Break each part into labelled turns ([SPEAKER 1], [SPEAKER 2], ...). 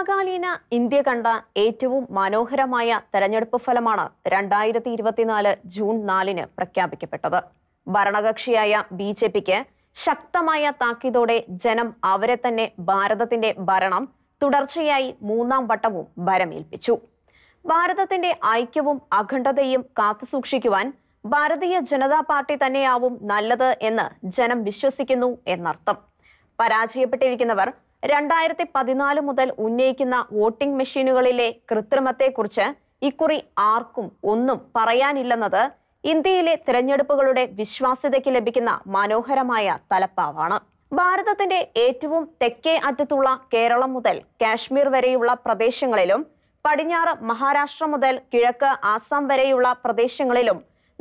[SPEAKER 1] സമകാലീന ഇന്ത്യ കണ്ട ഏറ്റവും മനോഹരമായ തെരഞ്ഞെടുപ്പ് ഫലമാണ് രണ്ടായിരത്തി ഇരുപത്തിനാല് ജൂൺ നാലിന് പ്രഖ്യാപിക്കപ്പെട്ടത് ഭരണകക്ഷിയായ ബി ജെ പിക്ക് ശക്തമായ താക്കീതോടെ ജനം അവരെ തന്നെ ഭാരതത്തിന്റെ ഭരണം തുടർച്ചയായി മൂന്നാം വട്ടവും ഭരമേൽപ്പിച്ചു ഭാരതത്തിന്റെ ഐക്യവും അഖണ്ഡതയും കാത്തുസൂക്ഷിക്കുവാൻ ഭാരതീയ ജനതാ പാർട്ടി തന്നെയാവും നല്ലത് എന്ന് ജനം വിശ്വസിക്കുന്നു എന്നർത്ഥം പരാജയപ്പെട്ടിരിക്കുന്നവർ രണ്ടായിരത്തി പതിനാല് മുതൽ ഉന്നയിക്കുന്ന വോട്ടിംഗ് മെഷീനുകളിലെ കൃത്രിമത്തെക്കുറിച്ച് ഇക്കുറി ആർക്കും ഒന്നും പറയാനില്ലെന്നത് ഇന്ത്യയിലെ തിരഞ്ഞെടുപ്പുകളുടെ വിശ്വാസ്യതയ്ക്ക് ലഭിക്കുന്ന മനോഹരമായ തലപ്പാവാണ് ഭാരതത്തിന്റെ ഏറ്റവും തെക്കേ അറ്റത്തുള്ള കേരളം മുതൽ കാശ്മീർ വരെയുള്ള പ്രദേശങ്ങളിലും പടിഞ്ഞാറ് മഹാരാഷ്ട്ര മുതൽ കിഴക്ക് ആസാം വരെയുള്ള പ്രദേശങ്ങളിലും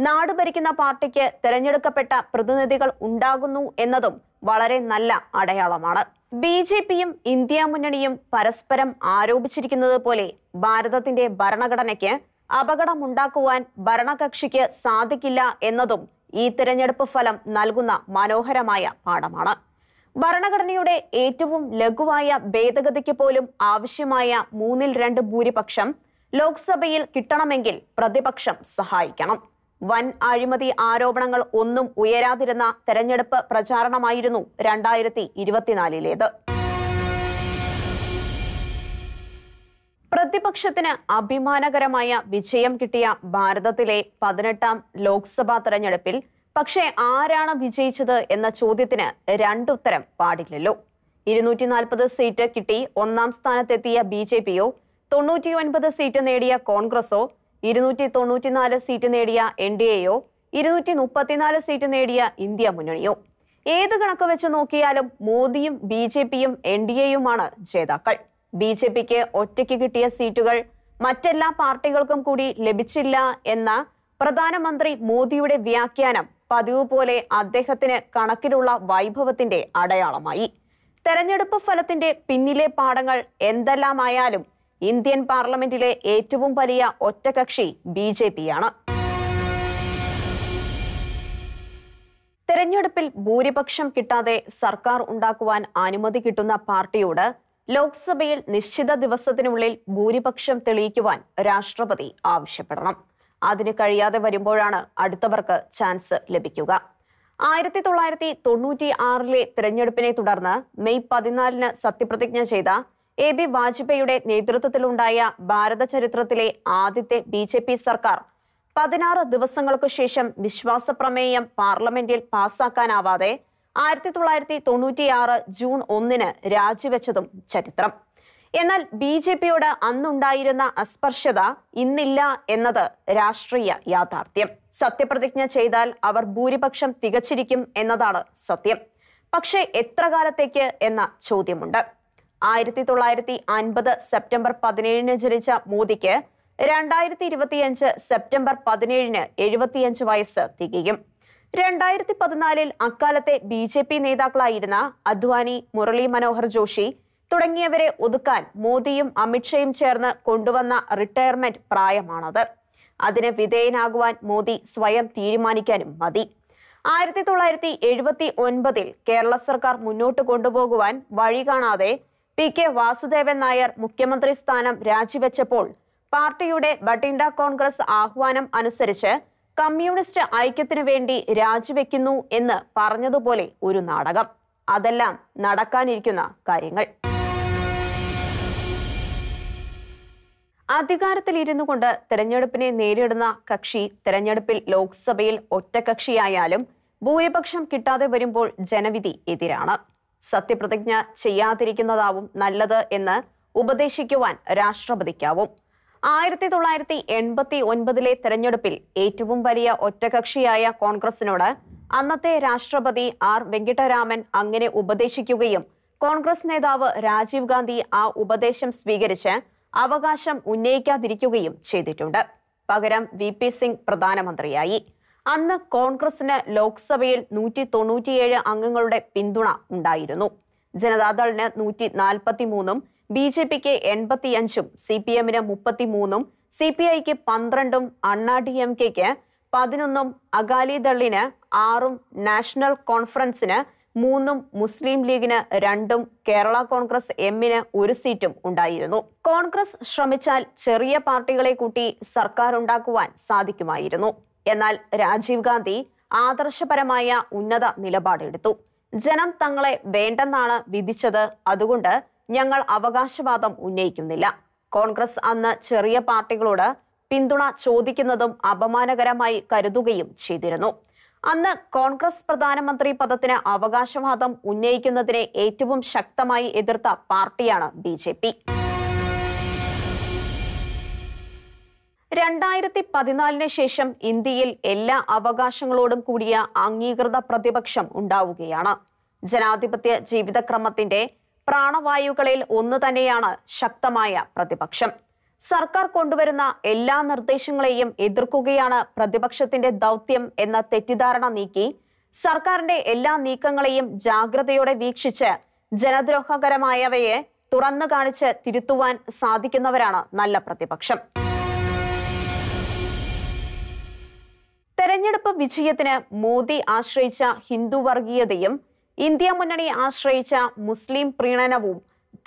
[SPEAKER 1] നാട് ഭരിക്കുന്ന പാർട്ടിക്ക് തിരഞ്ഞെടുക്കപ്പെട്ട പ്രതിനിധികൾ ഉണ്ടാകുന്നു എന്നതും വളരെ നല്ല അടയാളമാണ് ബി ജെ പിയും ഇന്ത്യ മുന്നണിയും പരസ്പരം ആരോപിച്ചിരിക്കുന്നത് പോലെ ഭാരതത്തിന്റെ ഭരണഘടനയ്ക്ക് അപകടമുണ്ടാക്കുവാൻ ഭരണകക്ഷിക്ക് സാധിക്കില്ല എന്നതും ഈ തിരഞ്ഞെടുപ്പ് ഫലം നൽകുന്ന മനോഹരമായ പാഠമാണ് ഭരണഘടനയുടെ ഏറ്റവും ലഘുവായ ഭേദഗതിക്ക് പോലും ആവശ്യമായ മൂന്നിൽ രണ്ട് ഭൂരിപക്ഷം ലോക്സഭയിൽ കിട്ടണമെങ്കിൽ പ്രതിപക്ഷം സഹായിക്കണം വൻ അഴിമതി ആരോപണങ്ങൾ ഒന്നും ഉയരാതിരുന്ന തെരഞ്ഞെടുപ്പ് പ്രചാരണമായിരുന്നു രണ്ടായിരത്തി ഇരുപത്തിനാലിലേത് പ്രതിപക്ഷത്തിന് അഭിമാനകരമായ വിജയം കിട്ടിയ ഭാരതത്തിലെ പതിനെട്ടാം ലോക്സഭാ തെരഞ്ഞെടുപ്പിൽ പക്ഷേ ആരാണ് വിജയിച്ചത് എന്ന ചോദ്യത്തിന് രണ്ടുത്തരം പാടില്ലല്ലോ ഇരുന്നൂറ്റി നാൽപ്പത് സീറ്റ് കിട്ടി ഒന്നാം സ്ഥാനത്തെത്തിയ ബി ജെ പിയോ ഒൻപത് സീറ്റ് നേടിയ കോൺഗ്രസോ ഇരുന്നൂറ്റി തൊണ്ണൂറ്റിനാല് സീറ്റ് നേടിയ എൻ ഡി എയോ ഇരുന്നൂറ്റി മുപ്പത്തിനാല് സീറ്റ് നേടിയ ഇന്ത്യ മുന്നണിയോ ഏത് കണക്ക് വെച്ച് നോക്കിയാലും മോദിയും ബി ജെ പിയും എൻ ഡി എയുമാണ് ജേതാക്കൾ ബി ജെ പിക്ക് ഒറ്റയ്ക്ക് കിട്ടിയ സീറ്റുകൾ മറ്റെല്ലാ പാർട്ടികൾക്കും കൂടി ലഭിച്ചില്ല എന്ന പ്രധാനമന്ത്രി മോദിയുടെ വ്യാഖ്യാനം പതിവ് പോലെ അദ്ദേഹത്തിന് കണക്കിലുള്ള വൈഭവത്തിന്റെ അടയാളമായി തെരഞ്ഞെടുപ്പ് ഫലത്തിന്റെ പിന്നിലെ പാഠങ്ങൾ എന്തെല്ലാമായാലും ഇന്ത്യൻ പാർലമെന്റിലെ ഏറ്റവും വലിയ ഒറ്റകക്ഷി ബി ജെ ആണ് തെരഞ്ഞെടുപ്പിൽ ഭൂരിപക്ഷം കിട്ടാതെ സർക്കാർ ഉണ്ടാക്കുവാൻ അനുമതി കിട്ടുന്ന പാർട്ടിയോട് ലോക്സഭയിൽ നിശ്ചിത ദിവസത്തിനുള്ളിൽ ഭൂരിപക്ഷം തെളിയിക്കുവാൻ രാഷ്ട്രപതി ആവശ്യപ്പെടണം അതിന് കഴിയാതെ വരുമ്പോഴാണ് അടുത്തവർക്ക് ചാൻസ് ലഭിക്കുക ആയിരത്തി തൊള്ളായിരത്തി തൊണ്ണൂറ്റി ആറിലെ തിരഞ്ഞെടുപ്പിനെ തുടർന്ന് മെയ് പതിനാലിന് സത്യപ്രതിജ്ഞ ചെയ്ത എ ബി വാജ്പേയിയുടെ നേതൃത്വത്തിലുണ്ടായ ഭാരത ചരിത്രത്തിലെ ആദ്യത്തെ ബി ജെ പി സർക്കാർ പതിനാറ് ദിവസങ്ങൾക്കു ശേഷം വിശ്വാസ പ്രമേയം പാർലമെന്റിൽ പാസാക്കാനാവാതെ ആയിരത്തി തൊള്ളായിരത്തി തൊണ്ണൂറ്റിയാറ് ജൂൺ ഒന്നിന് രാജിവെച്ചതും ചരിത്രം എന്നാൽ ബി ജെ പിയോട് അന്നുണ്ടായിരുന്ന അസ്പർശ്യത ഇന്നില്ല എന്നത് രാഷ്ട്രീയ യാഥാർത്ഥ്യം സത്യപ്രതിജ്ഞ ചെയ്താൽ അവർ ഭൂരിപക്ഷം തികച്ചിരിക്കും എന്നതാണ് സത്യം പക്ഷേ എത്ര കാലത്തേക്ക് എന്ന ചോദ്യമുണ്ട് ആയിരത്തി തൊള്ളായിരത്തി അൻപത് സെപ്റ്റംബർ പതിനേഴിന് ജനിച്ച മോദിക്ക് രണ്ടായിരത്തി ഇരുപത്തിയഞ്ച് സെപ്റ്റംബർ പതിനേഴിന് എഴുപത്തിയഞ്ച് വയസ്സ് തികയും രണ്ടായിരത്തി പതിനാലിൽ അക്കാലത്തെ ബി ജെ പി നേതാക്കളായിരുന്ന അദ്വാനി മുരളി മനോഹർ ജോഷി തുടങ്ങിയവരെ ഒതുക്കാൻ മോദിയും അമിത്ഷയും ചേർന്ന് കൊണ്ടുവന്ന റിട്ടയർമെന്റ് പ്രായമാണത് അതിന് വിധേയനാകുവാൻ മോദി സ്വയം തീരുമാനിക്കാനും മതി ആയിരത്തി തൊള്ളായിരത്തി എഴുപത്തി ഒൻപതിൽ കേരള സർക്കാർ മുന്നോട്ട് കൊണ്ടുപോകുവാൻ വഴി കാണാതെ പി കെ വാസുദേവൻ നായർ മുഖ്യമന്ത്രി സ്ഥാനം രാജിവെച്ചപ്പോൾ പാർട്ടിയുടെ ബഠിൻഡ കോൺഗ്രസ് ആഹ്വാനം അനുസരിച്ച് കമ്മ്യൂണിസ്റ്റ് ഐക്യത്തിനു വേണ്ടി രാജിവെക്കുന്നു എന്ന് പറഞ്ഞതുപോലെ ഒരു നാടകം അതെല്ലാം നടക്കാനിരിക്കുന്ന കാര്യങ്ങൾ അധികാരത്തിൽ ഇരുന്നു കൊണ്ട് തെരഞ്ഞെടുപ്പിനെ നേരിടുന്ന കക്ഷി തെരഞ്ഞെടുപ്പിൽ ലോക്സഭയിൽ ഒറ്റക്കക്ഷിയായാലും ഭൂരിപക്ഷം കിട്ടാതെ വരുമ്പോൾ ജനവിധി എതിരാണ് സത്യപ്രതിജ്ഞ ചെയ്യാതിരിക്കുന്നതാവും നല്ലത് എന്ന് ഉപദേശിക്കുവാൻ രാഷ്ട്രപതിക്കാവും ആയിരത്തി തൊള്ളായിരത്തി എൺപത്തി ഒൻപതിലെ തെരഞ്ഞെടുപ്പിൽ ഏറ്റവും വലിയ ഒറ്റകക്ഷിയായ കോൺഗ്രസിനോട് അന്നത്തെ രാഷ്ട്രപതി ആർ വെങ്കിട്ടരാമൻ അങ്ങനെ ഉപദേശിക്കുകയും കോൺഗ്രസ് നേതാവ് രാജീവ് ഗാന്ധി ആ ഉപദേശം സ്വീകരിച്ച് അവകാശം ഉന്നയിക്കാതിരിക്കുകയും ചെയ്തിട്ടുണ്ട് പകരം വി പി സിംഗ് പ്രധാനമന്ത്രിയായി അന്ന് കോൺഗ്രസിന് ലോക്സഭയിൽ നൂറ്റി തൊണ്ണൂറ്റിയേഴ് അംഗങ്ങളുടെ പിന്തുണ ഉണ്ടായിരുന്നു ജനതാദളിന് നൂറ്റി നാൽപ്പത്തി മൂന്നും ബി ജെ പിക്ക് എൺപത്തിയഞ്ചും സി പി എമ്മിന് മുപ്പത്തിമൂന്നും സി പി ഐക്ക് പന്ത്രണ്ടും അണ്ണാ ഡി എം കെക്ക് പതിനൊന്നും അകാലിദളിന് ആറും നാഷണൽ കോൺഫറൻസിന് മൂന്നും മുസ്ലിം ലീഗിന് രണ്ടും കേരള കോൺഗ്രസ് എമ്മിന് ഒരു സീറ്റും ഉണ്ടായിരുന്നു കോൺഗ്രസ് ശ്രമിച്ചാൽ ചെറിയ പാർട്ടികളെ കൂട്ടി സർക്കാർ ഉണ്ടാക്കുവാൻ സാധിക്കുമായിരുന്നു എന്നാൽ രാജീവ് ഗാന്ധി ആദർശപരമായ ഉന്നത നിലപാടെടുത്തു ജനം തങ്ങളെ വേണ്ടെന്നാണ് വിധിച്ചത് അതുകൊണ്ട് ഞങ്ങൾ അവകാശവാദം ഉന്നയിക്കുന്നില്ല കോൺഗ്രസ് അന്ന് ചെറിയ പാർട്ടികളോട് പിന്തുണ ചോദിക്കുന്നതും അപമാനകരമായി കരുതുകയും ചെയ്തിരുന്നു അന്ന് കോൺഗ്രസ് പ്രധാനമന്ത്രി പദത്തിന് അവകാശവാദം ഉന്നയിക്കുന്നതിനെ ഏറ്റവും ശക്തമായി എതിർത്ത പാർട്ടിയാണ് ബി രണ്ടായിരത്തി പതിനാലിന് ശേഷം ഇന്ത്യയിൽ എല്ലാ അവകാശങ്ങളോടും കൂടിയ അംഗീകൃത പ്രതിപക്ഷം ഉണ്ടാവുകയാണ് ജനാധിപത്യ ജീവിതക്രമത്തിന്റെ പ്രാണവായുകളിൽ ഒന്ന് തന്നെയാണ് ശക്തമായ പ്രതിപക്ഷം സർക്കാർ കൊണ്ടുവരുന്ന എല്ലാ നിർദ്ദേശങ്ങളെയും എതിർക്കുകയാണ് പ്രതിപക്ഷത്തിന്റെ ദൗത്യം എന്ന തെറ്റിദ്ധാരണ നീക്കി സർക്കാരിന്റെ എല്ലാ നീക്കങ്ങളെയും ജാഗ്രതയോടെ വീക്ഷിച്ച് ജനദ്രോഹകരമായവയെ തുറന്നു കാണിച്ച് തിരുത്തുവാൻ സാധിക്കുന്നവരാണ് നല്ല പ്രതിപക്ഷം തെരഞ്ഞെടുപ്പ് വിജയത്തിന് മോദി ആശ്രയിച്ച ഹിന്ദു വർഗീയതയും ഇന്ത്യ മുന്നണി ആശ്രയിച്ച മുസ്ലിം പ്രീണനവും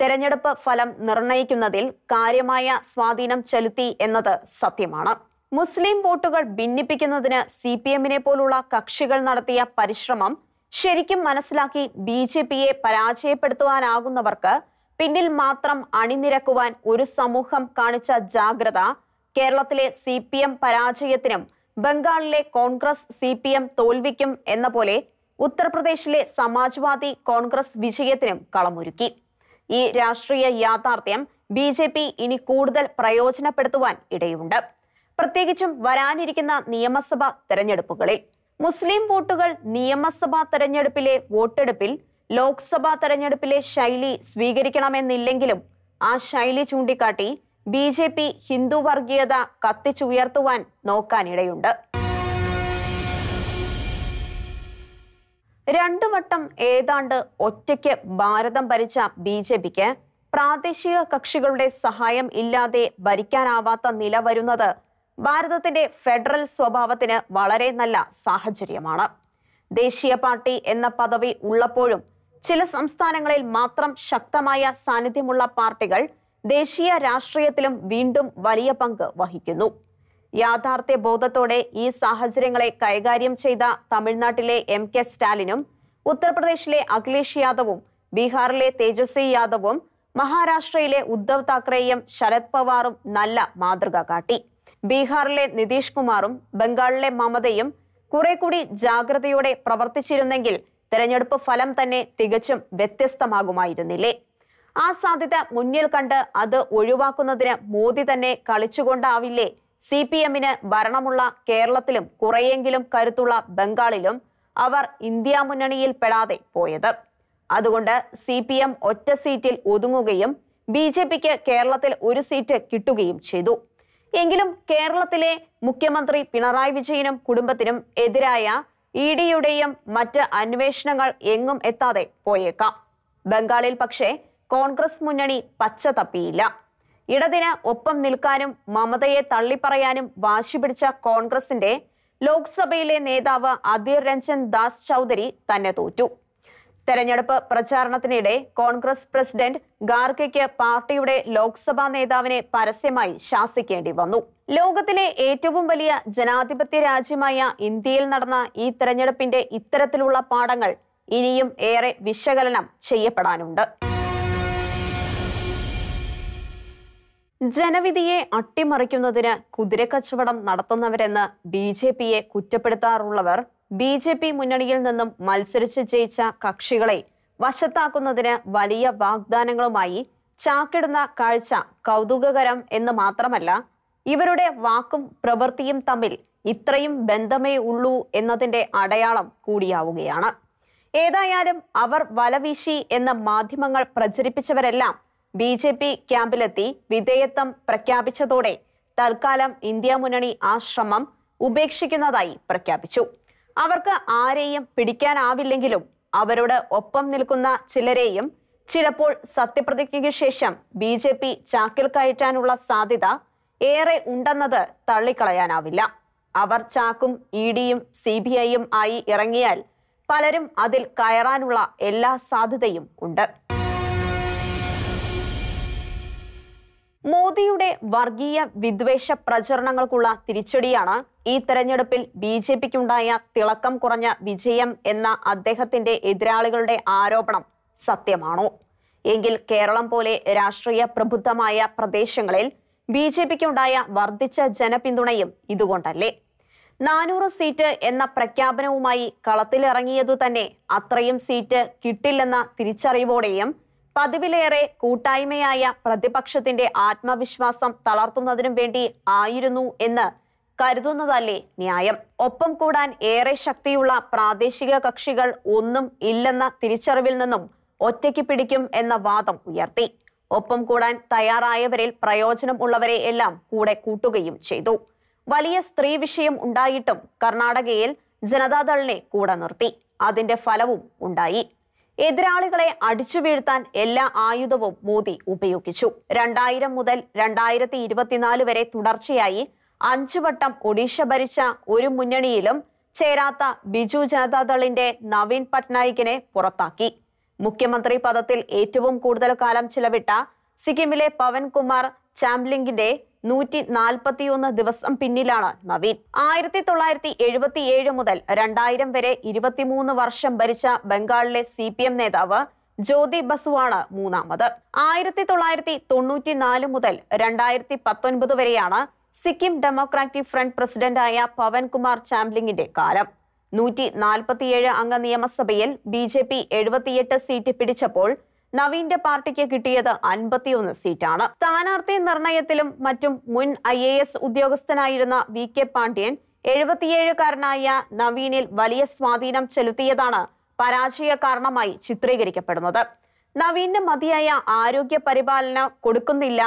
[SPEAKER 1] തെരഞ്ഞെടുപ്പ് ഫലം നിർണയിക്കുന്നതിൽ കാര്യമായ സ്വാധീനം ചെലുത്തി എന്നത് സത്യമാണ് മുസ്ലിം വോട്ടുകൾ ഭിന്നിപ്പിക്കുന്നതിന് സി പി എമ്മിനെ പോലുള്ള കക്ഷികൾ നടത്തിയ പരിശ്രമം ശരിക്കും മനസ്സിലാക്കി ബി ജെ പിയെ പരാജയപ്പെടുത്തുവാനാകുന്നവർക്ക് പിന്നിൽ മാത്രം അണിനിരക്കുവാൻ ഒരു സമൂഹം കാണിച്ച ജാഗ്രത കേരളത്തിലെ സി പി എം പരാജയത്തിനും ബംഗാളിലെ കോൺഗ്രസ് സി പി എം തോൽവിക്കും എന്ന പോലെ ഉത്തർപ്രദേശിലെ സമാജ്വാദി കോൺഗ്രസ് വിജയത്തിനും കളമൊരുക്കി ഈ രാഷ്ട്രീയ യാഥാർത്ഥ്യം ബി ജെ പി ഇനി കൂടുതൽ പ്രയോജനപ്പെടുത്തുവാൻ ഇടയുണ്ട് പ്രത്യേകിച്ചും വരാനിരിക്കുന്ന നിയമസഭാ തെരഞ്ഞെടുപ്പുകളിൽ മുസ്ലിം വോട്ടുകൾ നിയമസഭാ തെരഞ്ഞെടുപ്പിലെ വോട്ടെടുപ്പിൽ ലോക്സഭാ തെരഞ്ഞെടുപ്പിലെ ശൈലി സ്വീകരിക്കണമെന്നില്ലെങ്കിലും ആ ശൈലി ചൂണ്ടിക്കാട്ടി ബി ജെ പി ഹിന്ദു വർഗീയത കത്തിച്ചുയർത്തുവാൻ നോക്കാനിടയുണ്ട് രണ്ടു വട്ടം ഏതാണ്ട് ഒറ്റയ്ക്ക് ഭാരതം ഭരിച്ച ബി ജെ പിക്ക് പ്രാദേശിക കക്ഷികളുടെ സഹായം ഇല്ലാതെ ഭരിക്കാനാവാത്ത നില വരുന്നത് ഭാരതത്തിന്റെ ഫെഡറൽ സ്വഭാവത്തിന് വളരെ നല്ല സാഹചര്യമാണ് ദേശീയ പാർട്ടി എന്ന പദവി ഉള്ളപ്പോഴും ചില സംസ്ഥാനങ്ങളിൽ മാത്രം ശക്തമായ സാന്നിധ്യമുള്ള പാർട്ടികൾ ദേശീയ രാഷ്ട്രീയത്തിലും വീണ്ടും വലിയ പങ്ക് വഹിക്കുന്നു യാഥാർത്ഥ്യ ബോധത്തോടെ ഈ സാഹചര്യങ്ങളെ കൈകാര്യം ചെയ്ത തമിഴ്നാട്ടിലെ എം കെ സ്റ്റാലിനും ഉത്തർപ്രദേശിലെ അഖിലേഷ് യാദവും ബീഹാറിലെ തേജസ്വി യാദവും മഹാരാഷ്ട്രയിലെ ഉദ്ധവ് താക്കറേയും ശരത് പവാറും നല്ല മാതൃക കാട്ടി ബീഹാറിലെ നിതീഷ് കുമാറും ബംഗാളിലെ മമതയും കുറെ കൂടി ജാഗ്രതയോടെ പ്രവർത്തിച്ചിരുന്നെങ്കിൽ തെരഞ്ഞെടുപ്പ് ഫലം തന്നെ തികച്ചും വ്യത്യസ്തമാകുമായിരുന്നില്ലേ ആ സാധ്യത മുന്നിൽ കണ്ട് അത് ഒഴിവാക്കുന്നതിന് മോദി തന്നെ കളിച്ചുകൊണ്ടാവില്ലേ സി പി എമ്മിന് ഭരണമുള്ള കേരളത്തിലും കുറെയെങ്കിലും കരുത്തുള്ള ബംഗാളിലും അവർ ഇന്ത്യ മുന്നണിയിൽ പെടാതെ പോയത് അതുകൊണ്ട് സി പി എം ഒറ്റ സീറ്റിൽ ഒതുങ്ങുകയും ബി ജെ പിക്ക് കേരളത്തിൽ ഒരു സീറ്റ് കിട്ടുകയും ചെയ്തു എങ്കിലും കേരളത്തിലെ മുഖ്യമന്ത്രി പിണറായി വിജയനും കുടുംബത്തിനും എതിരായ ഇ ഡിയുടെയും മറ്റ് അന്വേഷണങ്ങൾ എങ്ങും എത്താതെ പോയേക്കാം ബംഗാളിൽ പക്ഷേ കോൺഗ്രസ് മുന്നണി പച്ച തപ്പിയില്ല ഇടതിന് ഒപ്പം നിൽക്കാനും മമതയെ തള്ളിപ്പറയാനും വാശി പിടിച്ച കോൺഗ്രസിന്റെ ലോക്സഭയിലെ നേതാവ് അധീർ രഞ്ജൻ ദാസ് ചൗധരി തന്നെ തോറ്റു തെരഞ്ഞെടുപ്പ് പ്രചാരണത്തിനിടെ കോൺഗ്രസ് പ്രസിഡന്റ് ഗാർഗയ്ക്ക് പാർട്ടിയുടെ ലോക്സഭാ നേതാവിനെ പരസ്യമായി ശാസിക്കേണ്ടി വന്നു ലോകത്തിലെ ഏറ്റവും വലിയ ജനാധിപത്യ രാജ്യമായ ഇന്ത്യയിൽ നടന്ന ഈ തെരഞ്ഞെടുപ്പിന്റെ ഇത്തരത്തിലുള്ള പാഠങ്ങൾ ഇനിയും ഏറെ വിശകലനം ചെയ്യപ്പെടാനുണ്ട് ജനവിധിയെ അട്ടിമറിക്കുന്നതിന് കുതിരക്കച്ചവടം നടത്തുന്നവരെന്ന് ബി ജെ പിയെ കുറ്റപ്പെടുത്താറുള്ളവർ ബി ജെ പി മുന്നണിയിൽ നിന്നും മത്സരിച്ച് ജയിച്ച കക്ഷികളെ വശത്താക്കുന്നതിന് വലിയ വാഗ്ദാനങ്ങളുമായി ചാക്കിടുന്ന കാഴ്ച കൗതുകകരം എന്ന് മാത്രമല്ല ഇവരുടെ വാക്കും പ്രവൃത്തിയും തമ്മിൽ ഇത്രയും ബന്ധമേ ഉള്ളൂ എന്നതിന്റെ അടയാളം കൂടിയാവുകയാണ് ഏതായാലും അവർ വലവീശി എന്ന മാധ്യമങ്ങൾ പ്രചരിപ്പിച്ചവരെല്ലാം ബി ജെ പി ക്യാമ്പിലെത്തി വിധേയത്വം പ്രഖ്യാപിച്ചതോടെ തൽക്കാലം ഇന്ത്യ മുന്നണി ആ ശ്രമം ഉപേക്ഷിക്കുന്നതായി പ്രഖ്യാപിച്ചു അവർക്ക് ആരെയും പിടിക്കാനാവില്ലെങ്കിലും അവരോട് ഒപ്പം നിൽക്കുന്ന ചിലരെയും ചിലപ്പോൾ സത്യപ്രതിജ്ഞയ്ക്ക് ശേഷം ബി ജെ പി ചാക്കിൽ കയറ്റാനുള്ള സാധ്യത ഏറെ ഉണ്ടെന്നത് തള്ളിക്കളയാനാവില്ല അവർ ചാക്കും ഇ ഡിയും സി ബി ഐയും ആയി ഇറങ്ങിയാൽ പലരും അതിൽ കയറാനുള്ള എല്ലാ സാധ്യതയും ഉണ്ട് മോദിയുടെ വർഗീയ വിദ്വേഷ പ്രചരണങ്ങൾക്കുള്ള തിരിച്ചടിയാണ് ഈ തെരഞ്ഞെടുപ്പിൽ ബി ജെ പിക്കുണ്ടായ തിളക്കം കുറഞ്ഞ വിജയം എന്ന അദ്ദേഹത്തിന്റെ എതിരാളികളുടെ ആരോപണം സത്യമാണോ എങ്കിൽ കേരളം പോലെ രാഷ്ട്രീയ പ്രബുദ്ധമായ പ്രദേശങ്ങളിൽ ബി ജെ പിക്കുണ്ടായ വർദ്ധിച്ച ജനപിന്തുണയും ഇതുകൊണ്ടല്ലേ നാനൂറ് സീറ്റ് എന്ന പ്രഖ്യാപനവുമായി കളത്തിലിറങ്ങിയതു തന്നെ അത്രയും സീറ്റ് കിട്ടില്ലെന്ന തിരിച്ചറിവോടെയും പതിവിലേറെ കൂട്ടായ്മയായ പ്രതിപക്ഷത്തിന്റെ ആത്മവിശ്വാസം തളർത്തുന്നതിനും വേണ്ടി ആയിരുന്നു എന്ന് കരുതുന്നതല്ലേ ന്യായം ഒപ്പം കൂടാൻ ഏറെ ശക്തിയുള്ള പ്രാദേശിക കക്ഷികൾ ഒന്നും ഇല്ലെന്ന തിരിച്ചറിവിൽ നിന്നും ഒറ്റയ്ക്ക് പിടിക്കും എന്ന വാദം ഉയർത്തി ഒപ്പം കൂടാൻ തയ്യാറായവരിൽ പ്രയോജനം ഉള്ളവരെ എല്ലാം കൂടെ കൂട്ടുകയും ചെയ്തു വലിയ സ്ത്രീ വിഷയം ഉണ്ടായിട്ടും കർണാടകയിൽ ജനതാദളിനെ കൂടെ നിർത്തി അതിന്റെ ഫലവും ഉണ്ടായി എതിരാളികളെ അടിച്ചു വീഴ്ത്താൻ എല്ലാ ആയുധവും മോദി ഉപയോഗിച്ചു രണ്ടായിരം മുതൽ രണ്ടായിരത്തി ഇരുപത്തിനാല് വരെ തുടർച്ചയായി അഞ്ചു വട്ടം ഒഡീഷ ഭരിച്ച ഒരു മുന്നണിയിലും ചേരാത്ത ബിജു ജനതാദളിന്റെ നവീൻ പട്നായിക്കിനെ പുറത്താക്കി മുഖ്യമന്ത്രി പദത്തിൽ ഏറ്റവും കൂടുതൽ കാലം ചിലവിട്ട സിക്കിമിലെ പവൻകുമാർ ചാംലിംഗിന്റെ നൂറ്റി നാൽപ്പത്തിയൊന്ന് ദിവസം പിന്നിലാണ് നവീൻ ആയിരത്തി തൊള്ളായിരത്തി എഴുപത്തിയേഴ് മുതൽ രണ്ടായിരം വരെ ഇരുപത്തിമൂന്ന് വർഷം ഭരിച്ച ബംഗാളിലെ സി പി എം നേതാവ് ജ്യോതി ബസുവാണ് മൂന്നാമത് ആയിരത്തി തൊള്ളായിരത്തി തൊണ്ണൂറ്റി നാല് മുതൽ രണ്ടായിരത്തി പത്തൊൻപത് വരെയാണ് സിക്കിം ഡെമോക്രാറ്റിക് ഫ്രണ്ട് പ്രസിഡന്റായ പവൻകുമാർ ചാംലിംഗിന്റെ കാലം നൂറ്റി നാൽപ്പത്തിയേഴ് അംഗ നിയമസഭയിൽ ബി ജെ പി എഴുപത്തിയെട്ട് സീറ്റ് പിടിച്ചപ്പോൾ നവീന്റെ പാർട്ടിക്ക് കിട്ടിയത് അൻപത്തിയൊന്ന് സീറ്റാണ് സ്ഥാനാർത്ഥി നിർണയത്തിലും മറ്റും മുൻ ഐ എ എസ് ഉദ്യോഗസ്ഥനായിരുന്ന വി കെ പാണ്ഡ്യൻ എഴുപത്തിയേഴുകാരനായ നവീനിൽ വലിയ സ്വാധീനം ചെലുത്തിയതാണ് പരാജയ കാരണമായി ചിത്രീകരിക്കപ്പെടുന്നത് നവീന് മതിയായ ആരോഗ്യ പരിപാലനം കൊടുക്കുന്നില്ല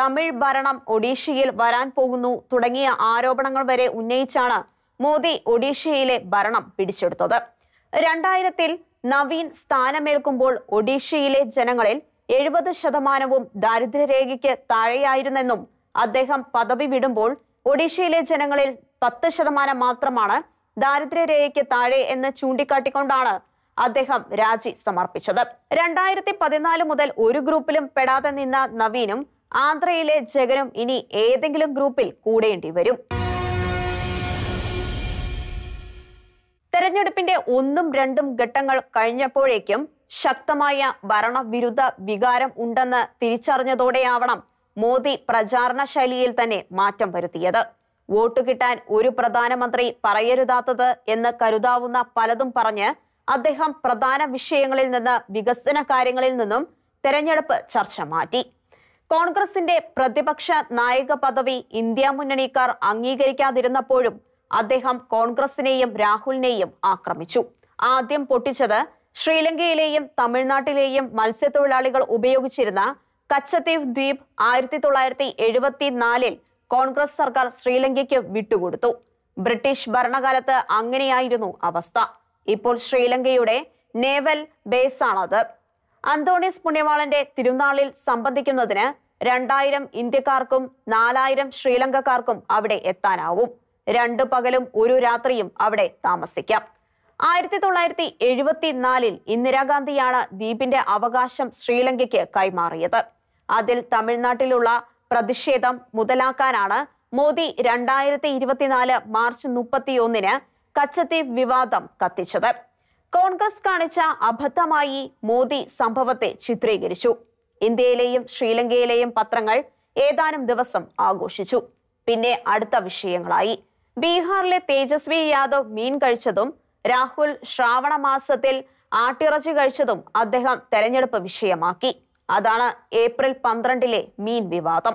[SPEAKER 1] തമിഴ് ഭരണം ഒഡീഷയിൽ വരാൻ പോകുന്നു തുടങ്ങിയ ആരോപണങ്ങൾ വരെ ഉന്നയിച്ചാണ് മോദി ഒഡീഷയിലെ ഭരണം പിടിച്ചെടുത്തത് രണ്ടായിരത്തിൽ നവീൻ സ്ഥാനമേൽക്കുമ്പോൾ ഒഡീഷയിലെ ജനങ്ങളിൽ എഴുപത് ശതമാനവും ദാരിദ്ര്യരേഖയ്ക്ക് താഴെയായിരുന്നെന്നും അദ്ദേഹം പദവി വിടുമ്പോൾ ഒഡീഷയിലെ ജനങ്ങളിൽ പത്ത് ശതമാനം മാത്രമാണ് ദാരിദ്ര്യരേഖയ്ക്ക് താഴെ എന്ന് ചൂണ്ടിക്കാട്ടിക്കൊണ്ടാണ് അദ്ദേഹം രാജി സമർപ്പിച്ചത് രണ്ടായിരത്തി പതിനാല് മുതൽ ഒരു ഗ്രൂപ്പിലും പെടാതെ നിന്ന നവീനും ആന്ധ്രയിലെ ജഗനും ഇനി ഏതെങ്കിലും ഗ്രൂപ്പിൽ കൂടേണ്ടി വരും തെരഞ്ഞെടുപ്പിന്റെ ഒന്നും രണ്ടും ഘട്ടങ്ങൾ കഴിഞ്ഞപ്പോഴേക്കും ശക്തമായ ഭരണവിരുദ്ധ വികാരം ഉണ്ടെന്ന് തിരിച്ചറിഞ്ഞതോടെയാവണം മോദി പ്രചാരണ ശൈലിയിൽ തന്നെ മാറ്റം വരുത്തിയത് വോട്ട് കിട്ടാൻ ഒരു പ്രധാനമന്ത്രി പറയരുതാത്തത് എന്ന് കരുതാവുന്ന പലതും പറഞ്ഞ് അദ്ദേഹം പ്രധാന വിഷയങ്ങളിൽ നിന്ന് വികസന കാര്യങ്ങളിൽ നിന്നും തെരഞ്ഞെടുപ്പ് ചർച്ച മാറ്റി കോൺഗ്രസിന്റെ പ്രതിപക്ഷ നായക പദവി ഇന്ത്യ മുന്നണിക്കാർ അംഗീകരിക്കാതിരുന്നപ്പോഴും അദ്ദേഹം കോൺഗ്രസിനെയും രാഹുലിനെയും ആക്രമിച്ചു ആദ്യം പൊട്ടിച്ചത് ശ്രീലങ്കയിലെയും തമിഴ്നാട്ടിലെയും മത്സ്യത്തൊഴിലാളികൾ ഉപയോഗിച്ചിരുന്ന കച്ചത്തീവ് ദ്വീപ് ആയിരത്തി തൊള്ളായിരത്തി എഴുപത്തിനാലിൽ കോൺഗ്രസ് സർക്കാർ ശ്രീലങ്കയ്ക്ക് വിട്ടുകൊടുത്തു ബ്രിട്ടീഷ് ഭരണകാലത്ത് അങ്ങനെയായിരുന്നു അവസ്ഥ ഇപ്പോൾ ശ്രീലങ്കയുടെ നേവൽ ബേസാണത് അന്തോണിസ് പുണ്യവാളന്റെ തിരുനാളിൽ സംബന്ധിക്കുന്നതിന് രണ്ടായിരം ഇന്ത്യക്കാർക്കും നാലായിരം ശ്രീലങ്കക്കാർക്കും അവിടെ എത്താനാവും രണ്ടു പകലും ഒരു രാത്രിയും അവിടെ താമസിക്കാം ആയിരത്തി തൊള്ളായിരത്തി എഴുപത്തിനാലിൽ ഇന്ദിരാഗാന്ധിയാണ് ദ്വീപിന്റെ അവകാശം ശ്രീലങ്കയ്ക്ക് കൈമാറിയത് അതിൽ തമിഴ്നാട്ടിലുള്ള പ്രതിഷേധം മുതലാക്കാനാണ് മോദി രണ്ടായിരത്തി ഇരുപത്തിനാല് മാർച്ച് മുപ്പത്തിയൊന്നിന് കച്ചത്തി വിവാദം കത്തിച്ചത് കോൺഗ്രസ് കാണിച്ച അബദ്ധമായി മോദി സംഭവത്തെ ചിത്രീകരിച്ചു ഇന്ത്യയിലെയും ശ്രീലങ്കയിലെയും പത്രങ്ങൾ ഏതാനും ദിവസം ആഘോഷിച്ചു പിന്നെ അടുത്ത വിഷയങ്ങളായി ബീഹാറിലെ തേജസ്വി യാദവ് മീൻ കഴിച്ചതും രാഹുൽ ശ്രാവണ മാസത്തിൽ ആട്ടിറച്ചി കഴിച്ചതും അദ്ദേഹം തെരഞ്ഞെടുപ്പ് വിഷയമാക്കി അതാണ് ഏപ്രിൽ പന്ത്രണ്ടിലെ മീൻ വിവാദം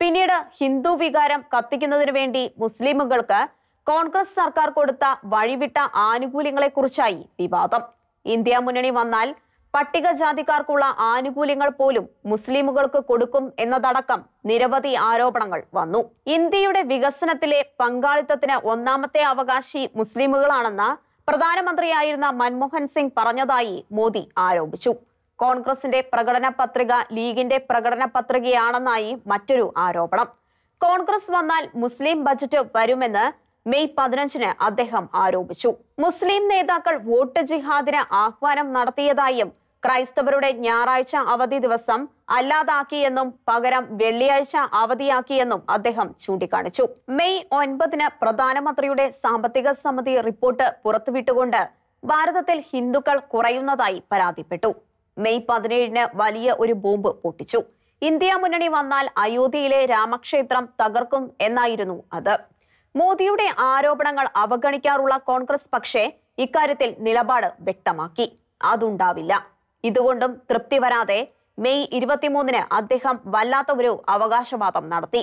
[SPEAKER 1] പിന്നീട് ഹിന്ദു വികാരം കത്തിക്കുന്നതിനു വേണ്ടി മുസ്ലിമുകൾക്ക് കോൺഗ്രസ് സർക്കാർ കൊടുത്ത വഴിവിട്ട ആനുകൂല്യങ്ങളെക്കുറിച്ചായി വിവാദം ഇന്ത്യ മുന്നണി വന്നാൽ പട്ടികജാതിക്കാർക്കുള്ള ആനുകൂല്യങ്ങൾ പോലും മുസ്ലിമുകൾക്ക് കൊടുക്കും എന്നതടക്കം നിരവധി ആരോപണങ്ങൾ വന്നു ഇന്ത്യയുടെ വികസനത്തിലെ പങ്കാളിത്തത്തിന് ഒന്നാമത്തെ അവകാശി മുസ്ലിമുകളാണെന്ന് പ്രധാനമന്ത്രിയായിരുന്ന മൻമോഹൻ സിംഗ് പറഞ്ഞതായി മോദി ആരോപിച്ചു കോൺഗ്രസിന്റെ പ്രകടന പത്രിക ലീഗിന്റെ പ്രകടന പത്രികയാണെന്നായി മറ്റൊരു ആരോപണം കോൺഗ്രസ് വന്നാൽ മുസ്ലിം ബജറ്റ് വരുമെന്ന് മെയ് പതിനഞ്ചിന് അദ്ദേഹം ആരോപിച്ചു മുസ്ലിം നേതാക്കൾ വോട്ട് ജിഹാദിന് ആഹ്വാനം നടത്തിയതായും ക്രൈസ്തവരുടെ ഞായറാഴ്ച അവധി ദിവസം അല്ലാതാക്കിയെന്നും പകരം വെള്ളിയാഴ്ച അവധിയാക്കിയെന്നും അദ്ദേഹം ചൂണ്ടിക്കാണിച്ചു മെയ് ഒൻപതിന് പ്രധാനമന്ത്രിയുടെ സാമ്പത്തിക സമിതി റിപ്പോർട്ട് പുറത്തുവിട്ടുകൊണ്ട് ഭാരതത്തിൽ ഹിന്ദുക്കൾ കുറയുന്നതായി പരാതിപ്പെട്ടു മെയ് പതിനേഴിന് വലിയ ഒരു ബോംബ് പൊട്ടിച്ചു ഇന്ത്യ മുന്നണി വന്നാൽ അയോധ്യയിലെ രാമക്ഷേത്രം തകർക്കും എന്നായിരുന്നു അത് മോദിയുടെ ആരോപണങ്ങൾ അവഗണിക്കാറുള്ള കോൺഗ്രസ് പക്ഷേ ഇക്കാര്യത്തിൽ നിലപാട് വ്യക്തമാക്കി അതുണ്ടാവില്ല ഇതുകൊണ്ടും തൃപ്തി വരാതെ മെയ് ഇരുപത്തിമൂന്നിന് അദ്ദേഹം വല്ലാത്ത ഒരു അവകാശവാദം നടത്തി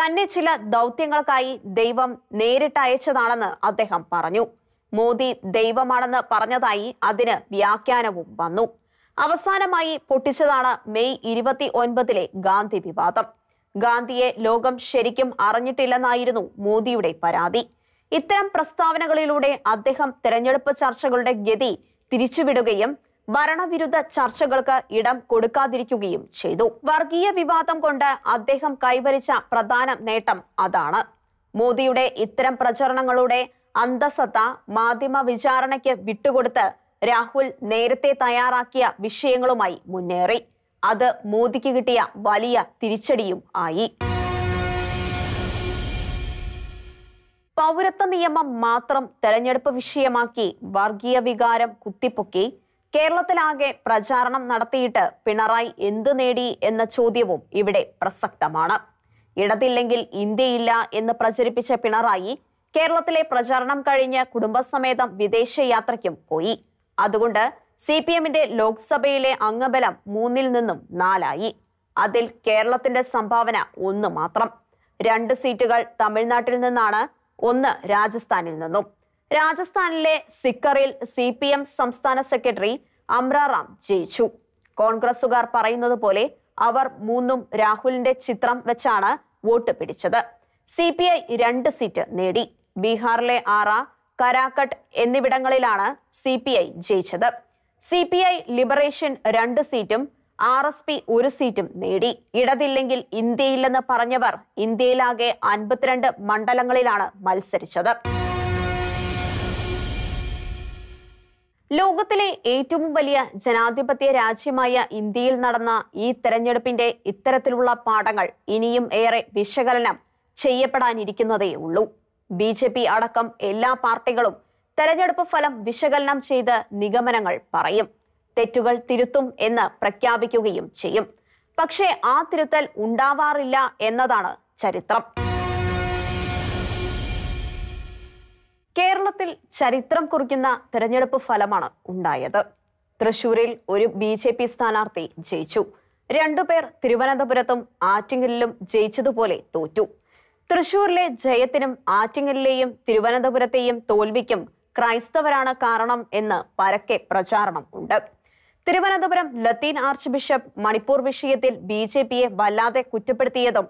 [SPEAKER 1] തന്നെ ചില ദൗത്യങ്ങൾക്കായി ദൈവം നേരിട്ട് അയച്ചതാണെന്ന് അദ്ദേഹം പറഞ്ഞു മോദി ദൈവമാണെന്ന് പറഞ്ഞതായി അതിന് വ്യാഖ്യാനവും വന്നു അവസാനമായി പൊട്ടിച്ചതാണ് മെയ് ഇരുപത്തി ഒൻപതിലെ ഗാന്ധി വിവാദം ഗാന്ധിയെ ലോകം ശരിക്കും അറിഞ്ഞിട്ടില്ലെന്നായിരുന്നു മോദിയുടെ പരാതി ഇത്തരം പ്രസ്താവനകളിലൂടെ അദ്ദേഹം തെരഞ്ഞെടുപ്പ് ചർച്ചകളുടെ ഗതി തിരിച്ചുവിടുകയും ഭരണവിരുദ്ധ ചർച്ചകൾക്ക് ഇടം കൊടുക്കാതിരിക്കുകയും ചെയ്തു വർഗീയ വിവാദം കൊണ്ട് അദ്ദേഹം കൈവരിച്ച പ്രധാന നേട്ടം അതാണ് മോദിയുടെ ഇത്തരം പ്രചരണങ്ങളുടെ അന്തസത്ത മാധ്യമ വിചാരണയ്ക്ക് വിട്ടുകൊടുത്ത് രാഹുൽ നേരത്തെ തയ്യാറാക്കിയ വിഷയങ്ങളുമായി മുന്നേറി അത് മോദിക്ക് കിട്ടിയ വലിയ തിരിച്ചടിയും ആയി പൗരത്വ നിയമം മാത്രം തെരഞ്ഞെടുപ്പ് വിഷയമാക്കി വർഗീയ വികാരം കുത്തിപ്പൊക്കി കേരളത്തിലാകെ പ്രചാരണം നടത്തിയിട്ട് പിണറായി എന്തു നേടി എന്ന ചോദ്യവും ഇവിടെ പ്രസക്തമാണ് ഇടതില്ലെങ്കിൽ ഇന്ത്യയില്ല എന്ന് പ്രചരിപ്പിച്ച പിണറായി കേരളത്തിലെ പ്രചാരണം കഴിഞ്ഞ് കുടുംബസമേതം വിദേശയാത്രയ്ക്കും പോയി അതുകൊണ്ട് സി പി എമ്മിന്റെ ലോക്സഭയിലെ അംഗബലം മൂന്നിൽ നിന്നും നാലായി അതിൽ കേരളത്തിന്റെ സംഭാവന ഒന്ന് മാത്രം രണ്ട് സീറ്റുകൾ തമിഴ്നാട്ടിൽ നിന്നാണ് ഒന്ന് രാജസ്ഥാനിൽ നിന്നും രാജസ്ഥാനിലെ സിക്കറിൽ സി പി എം സംസ്ഥാന സെക്രട്ടറി അമ്രാറാം ജയിച്ചു കോൺഗ്രസുകാർ പറയുന്നത് പോലെ അവർ മൂന്നും രാഹുലിന്റെ ചിത്രം വെച്ചാണ് വോട്ട് പിടിച്ചത് സി പി ഐ രണ്ട് സീറ്റ് നേടി ബീഹാറിലെ ആറ കരാക്കട്ട് എന്നിവിടങ്ങളിലാണ് സി പി ഐ ജയിച്ചത് സി പി ഐ ലിബറേഷൻ രണ്ട് സീറ്റും ആർ എസ് പി ഒരു സീറ്റും നേടി ഇടതില്ലെങ്കിൽ ഇന്ത്യയില്ലെന്ന് പറഞ്ഞവർ ഇന്ത്യയിലാകെ അൻപത്തിരണ്ട് മണ്ഡലങ്ങളിലാണ് മത്സരിച്ചത് ലോകത്തിലെ ഏറ്റവും വലിയ ജനാധിപത്യ രാജ്യമായ ഇന്ത്യയിൽ നടന്ന ഈ തെരഞ്ഞെടുപ്പിന്റെ ഇത്തരത്തിലുള്ള പാഠങ്ങൾ ഇനിയും ഏറെ വിശകലനം ചെയ്യപ്പെടാനിരിക്കുന്നതേ ഉള്ളൂ ബി ജെ പി അടക്കം എല്ലാ പാർട്ടികളും തെരഞ്ഞെടുപ്പ് ഫലം വിശകലനം ചെയ്ത് നിഗമനങ്ങൾ പറയും തെറ്റുകൾ തിരുത്തും എന്ന് പ്രഖ്യാപിക്കുകയും ചെയ്യും പക്ഷേ ആ തിരുത്തൽ ഉണ്ടാവാറില്ല എന്നതാണ് ചരിത്രം കേരളത്തിൽ ചരിത്രം കുറിക്കുന്ന തെരഞ്ഞെടുപ്പ് ഫലമാണ് ഉണ്ടായത് തൃശൂരിൽ ഒരു ബി ജെ പി സ്ഥാനാർത്ഥി ജയിച്ചു രണ്ടുപേർ തിരുവനന്തപുരത്തും ആറ്റിങ്ങലിലും ജയിച്ചതുപോലെ തോറ്റു തൃശൂരിലെ ജയത്തിനും ആറ്റിങ്ങലിലെയും തിരുവനന്തപുരത്തെയും തോൽവിക്കും ക്രൈസ്തവരാണ് കാരണം എന്ന് പരക്കെ പ്രചാരണം ഉണ്ട് തിരുവനന്തപുരം ലത്തീൻ ആർച്ച് ബിഷപ്പ് മണിപ്പൂർ വിഷയത്തിൽ ബി ജെ പിയെ വല്ലാതെ കുറ്റപ്പെടുത്തിയതും